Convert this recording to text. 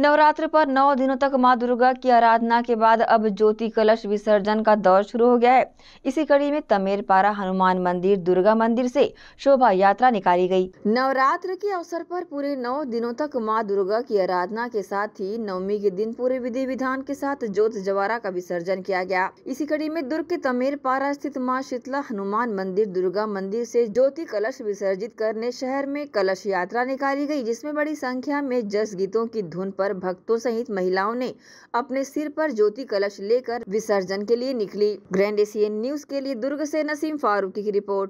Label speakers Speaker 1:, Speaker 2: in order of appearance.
Speaker 1: नवरात्र पर नौ दिनों तक मां दुर्गा की आराधना के बाद अब ज्योति कलश विसर्जन का दौर शुरू हो गया है इसी कड़ी में तमेर पारा हनुमान मंदिर दुर्गा मंदिर से शोभा यात्रा निकाली गई। नवरात्र के अवसर पर पूरे नौ दिनों तक मां दुर्गा की आराधना के साथ ही नवमी के दिन पूरे विधि विधान के साथ ज्योत जवारा का विसर्जन किया गया इसी कड़ी में दुर्ग के तमेर पारा स्थित माँ शीतला हनुमान मंदिर दुर्गा मंदिर ऐसी ज्योति कलश विसर्जित करने शहर में कलश यात्रा निकाली गयी जिसमे बड़ी संख्या में जस गीतों की धुन आरोप पर भक्तों सहित महिलाओं ने अपने सिर पर ज्योति कलश लेकर विसर्जन के लिए निकली ग्रैंड एशियन न्यूज के लिए दुर्ग से नसीम फारूकी की रिपोर्ट